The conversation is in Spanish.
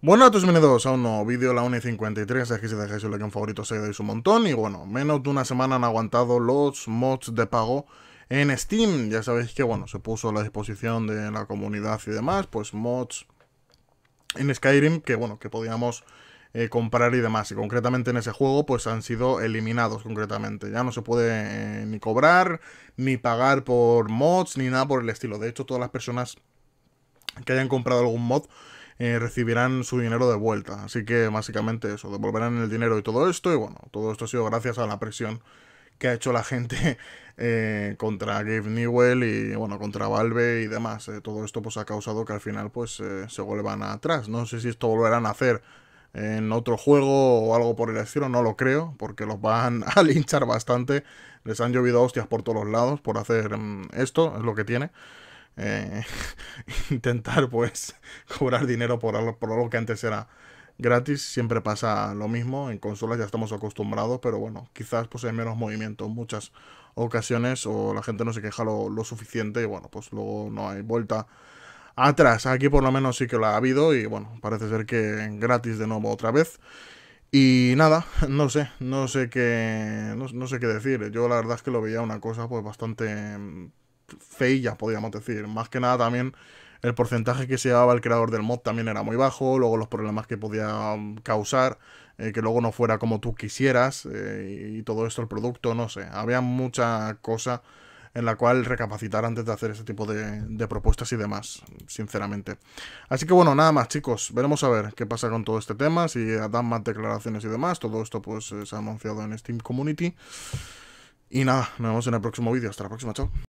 Bueno, a todos bienvenidos a un nuevo vídeo, la 1 y 53, que si dejáis el like en favorito se dais un montón y bueno, menos de una semana han aguantado los mods de pago en Steam, ya sabéis que bueno, se puso a la disposición de la comunidad y demás, pues mods en Skyrim que bueno, que podíamos eh, comprar y demás, y concretamente en ese juego pues han sido eliminados concretamente, ya no se puede eh, ni cobrar, ni pagar por mods, ni nada por el estilo, de hecho todas las personas que hayan comprado algún mod eh, recibirán su dinero de vuelta. Así que básicamente eso, devolverán el dinero y todo esto. Y bueno, todo esto ha sido gracias a la presión que ha hecho la gente eh, contra Gabe Newell y bueno, contra Valve y demás. Eh, todo esto pues ha causado que al final pues se vuelvan atrás. No sé si esto volverán a hacer en otro juego o algo por el estilo, no lo creo, porque los van a linchar bastante. Les han llovido hostias por todos lados por hacer mm, esto, es lo que tiene. Eh, intentar pues cobrar dinero por algo, por algo que antes era gratis. Siempre pasa lo mismo, en consolas ya estamos acostumbrados, pero bueno, quizás pues hay menos movimiento en muchas ocasiones o la gente no se queja lo, suficiente y bueno, pues luego no hay vuelta atrás. Aquí por lo menos sí que lo ha habido y bueno, parece ser que gratis de nuevo otra vez. Y nada, no sé, no sé qué, no, sé qué decir. Yo la verdad es que lo veía una cosa pues bastante mm, feillas, podríamos decir. Más que nada también el porcentaje que se llevaba el creador del mod también era muy bajo, luego los problemas que podía um, causar, eh, que luego no fuera como tú quisieras eh, y todo esto el producto, no sé. Había mucha cosa en la cual recapacitar antes de hacer ese tipo de, de, propuestas y demás, sinceramente. Así que bueno, nada más chicos, veremos a ver qué pasa con todo este tema, si dan más declaraciones y demás, todo esto pues eh, se ha anunciado en Steam Community. Y nada, nos vemos en el próximo vídeo, hasta la próxima, chao.